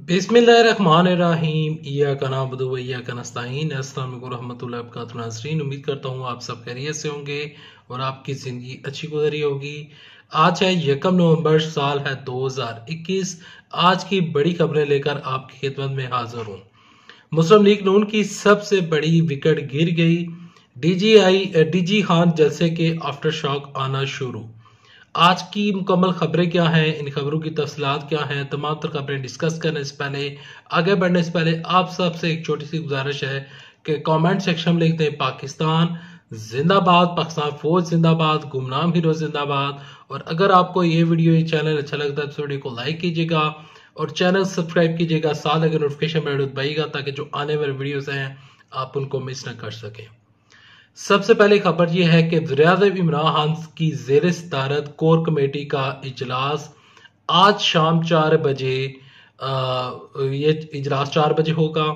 उम्मीद करता हूँ आप सब खैरियत से होंगे और आपकी ज़िंदगी अच्छी गुजरी होगी आज है यकम नवंबर साल है 2021 आज की बड़ी खबरें लेकर आपकी खिदमत में हाजिर हूँ मुस्लिम लीग नून की सबसे बड़ी विकेट गिर गई डीजीआई डीजी खान जलसे के आफ्टर शॉक आना शुरू आज की मुकम्मल खबरें क्या हैं इन खबरों की तफसलत क्या हैं तमाम तर खबरें डिस्कस करने से पहले आगे बढ़ने से पहले आप सबसे एक छोटी सी गुजारिश है कि कमेंट सेक्शन में लिखते हैं पाकिस्तान जिंदाबाद पाकिस्तान फौज जिंदाबाद गुमनाम हीरो जिंदाबाद और अगर आपको ये वीडियो ये चैनल अच्छा लगता है तो वीडियो को लाइक कीजिएगा और चैनल सब्सक्राइब कीजिएगा साथ अगर नोटिफिकेशन बेल दबाइएगा ताकि जो आने वाले वीडियोस हैं आप उनको मिस ना कर सकें सबसे पहले खबर यह है कि वजाज इमरान खान की जेर सदारत कोर कमेटी का इजलास आज शाम चार बजे ये इजलास चार बजे होगा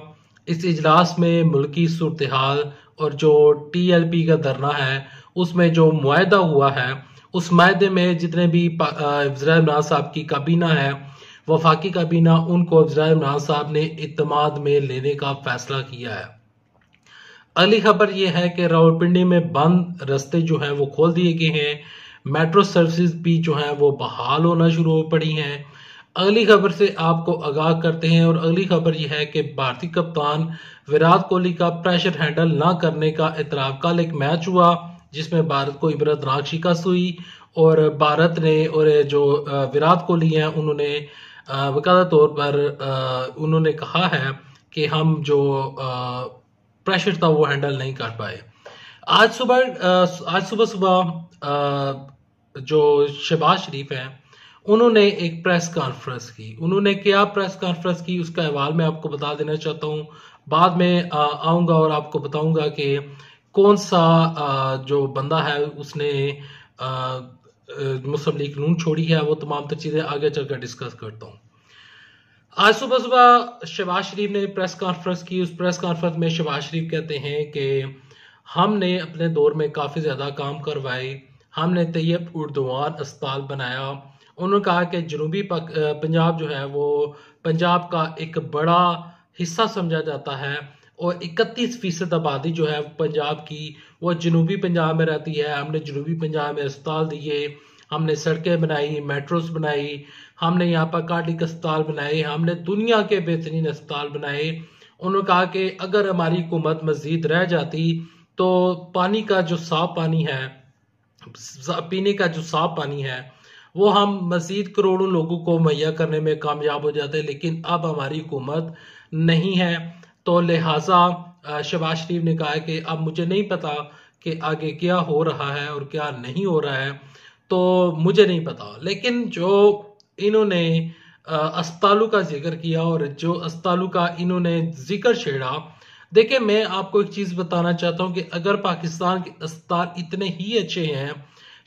इस इजलास में मुल्की सूरत हाल और जो टी एल पी का धरना है उसमें जो माहा हुआ है उस माहे में जितने भी वजरा इमरान साहब की काबीना है वफाकी काबीना उनको वजरा इमरान साहब ने इतमाद में लेने का फैसला किया है अगली खबर यह है कि रावलपिंडी में बंद रास्ते जो हैं वो खोल दिए गए हैं मेट्रो सर्विसेज भी जो हैं वो बहाल होना शुरू हो पड़ी हैं अगली खबर से आपको आगाह करते हैं और अगली खबर यह है कि भारतीय कप्तान विराट कोहली का प्रेशर हैंडल ना करने का इतराब कल एक मैच हुआ जिसमें भारत को राग शिकस्त हुई और भारत ने और जो विराट कोहली हैं उन्होंने बाकायदा तौर पर उन्होंने कहा है कि हम जो प्रेशर था वो हैंडल नहीं कर पाए आज सुबह आज सुबह सुबह जो शहबाज शरीफ हैं उन्होंने एक प्रेस कॉन्फ्रेंस की उन्होंने क्या प्रेस कॉन्फ्रेंस की उसका अहवाल मैं आपको बता देना चाहता हूँ बाद में आऊँगा और आपको बताऊँगा कि कौन सा जो बंदा है उसने मुस्लिम लीग नून छोड़ी है वो तमाम तर चीज़ें आगे चलकर डिस्कस करता हूँ आज सुबह सुबह शहबाज शरीफ ने प्रेस कॉन्फ्रेंस की उस प्रेस कॉन्फ्रेंस में शहबाज शरीफ कहते हैं कि हमने अपने दौर में काफ़ी ज़्यादा काम करवाए हमने तैयब उर्दवान अस्पताल बनाया उन्होंने कहा कि जनूबी पंजाब जो है वो पंजाब का एक बड़ा हिस्सा समझा जाता है और इकतीस फीसद आबादी जो है पंजाब की वो जनूबी पंजाब में रहती है हमने जनूबी पंजाब में अस्पताल दिए हमने सड़कें बनाई मेट्रोस बनाई हमने यहाँ पर कार्डिक अस्पताल बनाए हमने दुनिया के बेहतरीन अस्पताल बनाए उन्होंने कहा कि अगर हमारी हुकूमत मजीद रह जाती तो पानी का जो साफ पानी है पीने का जो साफ पानी है वो हम मजीद करोड़ों लोगों को मुहैया करने में कामयाब हो जाते लेकिन अब हमारी हुकूमत नहीं है तो लिहाजा शबाज शरीफ ने कहा कि अब मुझे नहीं पता कि आगे क्या हो रहा है और क्या नहीं हो रहा है तो मुझे नहीं पता लेकिन जो इन्होंने अस्तालू का जिक्र किया और जो अस्तालू का इन्होंने जिक्र छेड़ा देखिए मैं आपको एक चीज़ बताना चाहता हूं कि अगर पाकिस्तान के अस्पताल इतने ही अच्छे हैं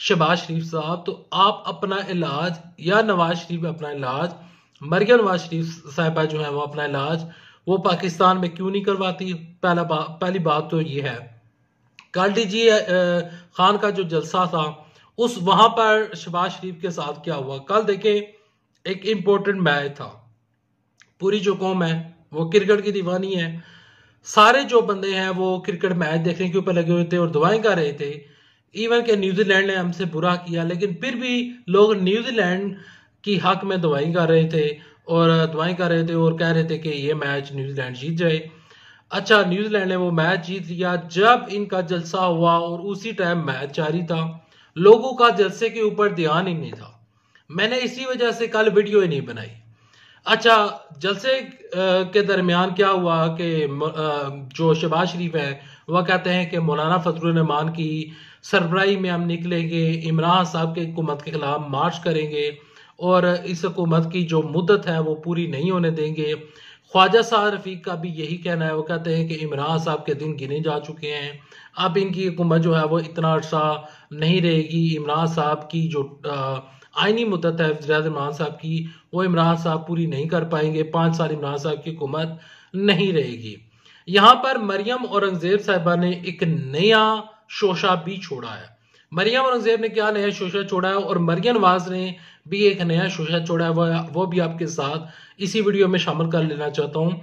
शबाज शरीफ साहब तो आप अपना इलाज या नवाज शरीफ अपना इलाज मरिया नवाज शरीफ साहिबा जो है वो अपना इलाज वो पाकिस्तान में क्यों नहीं करवाती पहला बा, पहली बात तो ये है कल डी जी खान का जो जलसा था उस वहां पर शबाज शरीफ के साथ क्या हुआ कल देखें एक इम्पोर्टेंट मैच था पूरी जो कौम है वो क्रिकेट की दीवानी है सारे जो बंदे हैं वो क्रिकेट मैच देखने के ऊपर लगे हुए थे और दुआएं कर रहे थे इवन के न्यूजीलैंड ने हमसे बुरा किया लेकिन फिर भी लोग न्यूजीलैंड की हक में दुआई कर रहे थे और दुआई कर रहे थे और कह रहे थे कि ये मैच न्यूजीलैंड जीत जाए अच्छा न्यूजीलैंड ने वो मैच जीत लिया जब इनका जलसा हुआ और उसी टाइम मैच जारी था लोगों का जलसे के ऊपर ध्यान ही नहीं था मैंने इसी वजह से कल वीडियो ही नहीं बनाई अच्छा जलसे के दरमियान क्या हुआ कि जो शबाज शरीफ है वह कहते हैं कि मौलाना फजलरहमान की सरबराही में हम निकलेंगे इमरान साहब के हुकूमत के खिलाफ मार्च करेंगे और इस हुकूमत की जो मुद्दत है वो पूरी नहीं होने देंगे ख्वाजा साहब रफीक का भी यही कहना है वो कहते हैं कि इमरान साहब के दिन गिने जा चुके हैं अब इनकी हुकूमत जो है वो इतना अर्सा नहीं रहेगी इमरान साहब की जो आइनी मुद्दत है वजरात इमरान साहब की वो इमरान साहब पूरी नहीं कर पाएंगे पाँच साल इमरान साहब की हुकूमत नहीं रहेगी यहाँ पर मरियम औरंगजेब साहिबा ने एक नया शोशा भी छोड़ा है मरियम औरंगजेब ने क्या नया शोशा छोड़ा है और मरियम नवाज ने भी एक नया शोशा छोड़ा है वो भी आपके साथ इसी वीडियो में शामिल कर लेना चाहता हूँ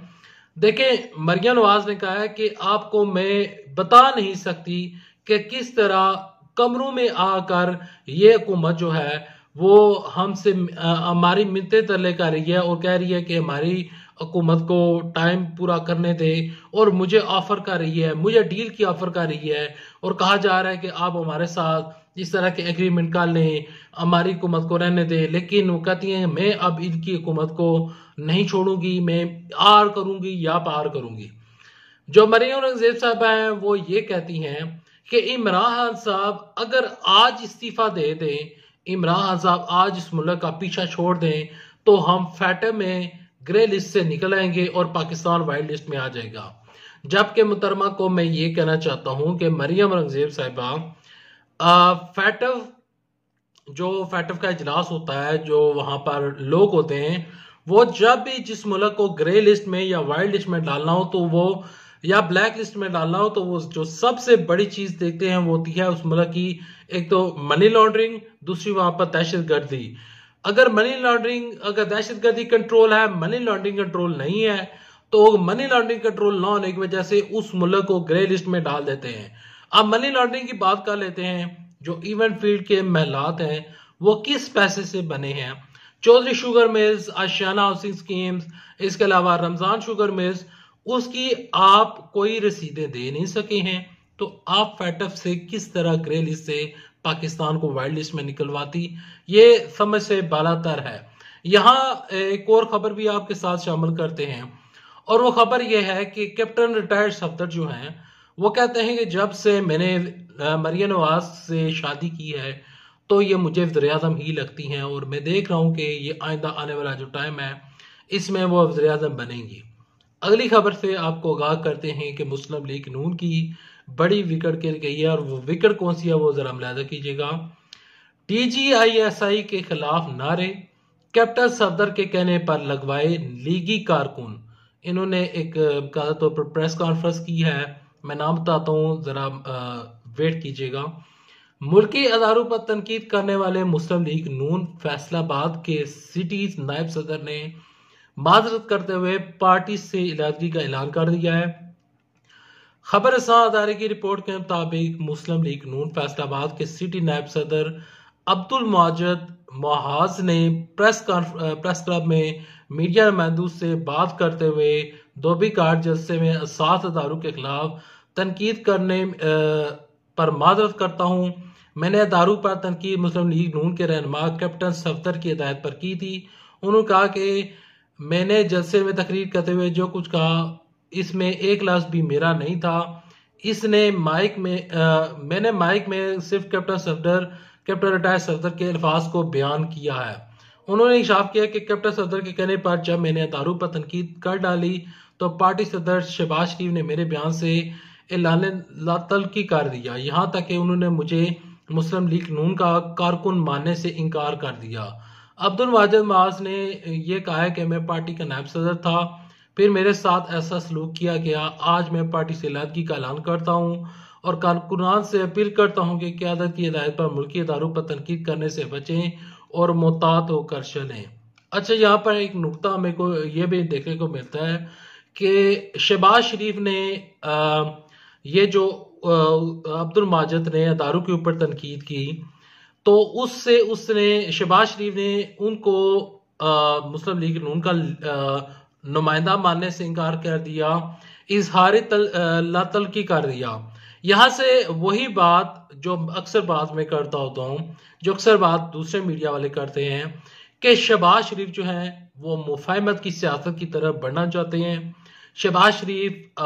देखें मरियम नवाज ने कहा है कि आपको मैं बता नहीं सकती कि किस तरह कमरों में आकर ये हुकूमत जो है वो हमसे हमारी मिनते तले कर रही है और कह रही है कि हमारी हुकूमत को टाइम पूरा करने दे और मुझे ऑफ़र कर रही है मुझे डील की ऑफ़र कर रही है और कहा जा रहा है कि आप हमारे साथ इस तरह के एग्रीमेंट कर लें हमारी हुकूमत को रहने दे लेकिन वो कहती हैं मैं अब इनकी हुकूमत को नहीं छोड़ूंगी मैं आर करूंगी या पार करूंगी जो मरी औरंगजेब साहब हैं वो ये कहती हैं कि इमरान खान साहब अगर आज इस्तीफा दे दें इमरान खान साहब आज इस मुल्क का पीछा छोड़ दें तो हम फैटे में ग्रे लिस्ट से निकल आएंगे और पाकिस्तान वाइल्ड लिस्ट में आ जाएगा जबकि मुतरमा को मैं ये कहना चाहता हूँ कि मरियम औरंगजेब साहिबा फैटव जो फैटव का इजलास होता है जो वहाँ पर लोग होते हैं वो जब भी जिस मुल्क को ग्रे लिस्ट में या वाइल्ड लिस्ट में डालना हो तो वो या ब्लैक लिस्ट में डालना हो तो वो जो सबसे बड़ी चीज देखते हैं वो होती है उस मुल्क की एक तो मनी लॉन्ड्रिंग दूसरी वहां पर दहशत गर्दी अगर मनी लॉन्ड्रिंग अगर दहशत गर्दी कंट्रोल है मनी लॉन्ड्रिंग कंट्रोल नहीं है तो मनी लॉन्ड्रिंग कंट्रोल ना होने की वजह से उस मुल्क को ग्रे लिस्ट में डाल देते हैं अब मनी लॉन्ड्रिंग की बात कर लेते हैं जो इवेंट फील्ड के महलात हैं वो किस पैसे से बने हैं Chaudhry sugar mills Ashiana housing schemes इसके अलावा रमज़ान शुगर मिल्स उसकी आप कोई रसीदें दे नहीं सके हैं तो आप फैटअप से किस तरह ग्रे लिस्ट से पाकिस्तान को वाइल्ड लिस्ट में निकलवाती ये समय से बालातर है यहाँ एक और खबर भी आपके साथ शामिल करते हैं और वो खबर ये है कि कैप्टन रिटायर्ड सफदर जो हैं वो कहते हैं कि जब से मैंने मरिया नवाज से शादी की है तो ये मुझे वजर ही लगती हैं और मैं देख रहा हूँ कि ये आइंदा आने वाला जो टाइम है इसमें वो वजर बनेंगी अगली खबर से आपको आगाह करते हैं कि मुस्लिम लीग नून की बड़ी विकेट गिर गई है और वो विकेट कौन सी है वो ज़रा मुलायदा कीजिएगा टीजीआईएसआई के खिलाफ नारे कैप्टन सफदर के कहने पर लगवाए लीगी कारकुन इन्होंने एक ज़्यादा तौर पर प्रेस कॉन्फ्रेंस की है मैं नाम बताता हूँ ज़रा वेट कीजिएगा मुल्की अदारों पर तनकीद करने वाले मुस्लिम लीग नून फैसलाबाद के सिटीज नायब सदर ने माजरत करते हुए पार्टी से इलादगी का ऐलान कर दिया है खबर अदारे की रिपोर्ट के मुताबिक मुस्लिम लीग नून फैसलाबाद के सिटी नायब सदर अब्दुल माजद महाज ने प्रेस प्रेस क्लब में मीडिया नुमाइंदों से बात करते हुए धोबी कार्ड जलसे में सात अदारों के खिलाफ तनकीद करने पर माजरत करता हूँ मैंने अदारों पर तनकीद मुस्लिम लीग नून के रहनमा कैप्टन सफदर की हिदायत पर की थी उन्होंने कहा कि मैंने जलसे में तकरीर करते हुए जो कुछ कहा इसमें एक लफ्ज भी मेरा नहीं था इसने माइक में आ, मैंने माइक में सिर्फ captain Safdar captain retire Safdar के अल्फाज को बयान किया है उन्होंने इशाफ किया कि कैप्टन सफदर के कहने पर जब मैंने दारू पर तनकीद कर डाली तो पार्टी सदर शहबाज शरीफ ने मेरे बयान से तलकी कर दिया यहाँ तक कि उन्होंने मुझे मुस्लिम लीग नून का कारकुन मानने से इनकार कर दिया अब्दुल वाजिद माज ने यह कहा है कि मैं पार्टी का नायब सदर था फिर मेरे साथ ऐसा सलूक किया गया आज मैं पार्टी से लैदगी का ऐलान करता हूँ और कारकुनान से अपील करता हूँ कि क्यादत की हिदायत पर मुल्की इदारों पर तनकीद करने से बचें और मोहतात होकर चलें अच्छा यहाँ पर एक नुकता हमें को ये भी देखने को मिलता है कि शहबाज शरीफ ने आ, ये जो अब्दुल माजद ने अदारों के ऊपर तनकीद की तो उससे उसने शहबाज शरीफ ने उनको आ, मुस्लिम लीग नून का नुमाइंदा मानने से इनकार कर दिया इजहार तल, लातलकी कर दिया यहाँ से वही बात जो अक्सर बात में करता होता हूँ जो अक्सर बात दूसरे मीडिया वाले करते हैं कि शहबाज शरीफ जो है वो मुफाहमत की सियासत की तरफ बढ़ना चाहते हैं शहबाज शरीफ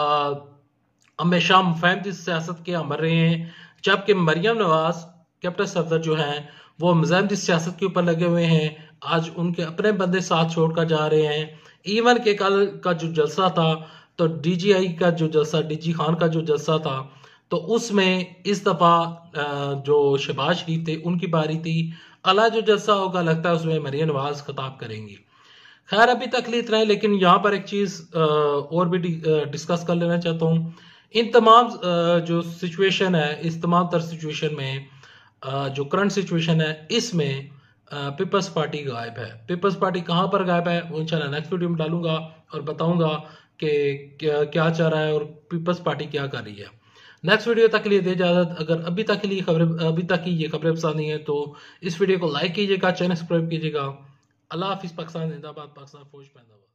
हमेशा मुफाहमत सियासत के अमर रहे हैं जबकि मरियम नवाज़ कैप्टन सफदर जो है वो मजाम की सियासत के ऊपर लगे हुए हैं आज उनके अपने बंदे साथ छोड़कर जा रहे हैं इवन e के कल का जो जलसा था तो डीजीआई का जो जलसा डीजी खान का जो जलसा था तो उसमें इस दफ़ा जो शहबाज शरीफ थे उनकी बारी थी अला जो जलसा होगा लगता है उसमें मरियम नवाज खिताब करेंगी खैर अभी तक इतना है लेकिन यहाँ पर एक चीज़ और भी डिस्कस कर लेना चाहता हूँ इन तमाम जो सिचुएशन है इस तमाम तर सिचुएशन में जो करंट सिचुएशन है इसमें पीपल्स पार्टी गायब है पीपल्स पार्टी कहाँ पर गायब है वो इंशाल्लाह नेक्स्ट वीडियो में डालूंगा और बताऊंगा कि क्या चाह रहा है और पीपल्स पार्टी क्या कर रही है नेक्स्ट वीडियो तक के लिए दे इजाजत अगर अभी तक के लिए खबरें अभी तक की ये खबरें पसंद नहीं है तो इस वीडियो को लाइक कीजिएगा चैनल सब्सक्राइब कीजिएगा अल्लाह हाफिज़ पाकिस्तान जिंदाबाद पाकिस्तान फौज पैदाबाद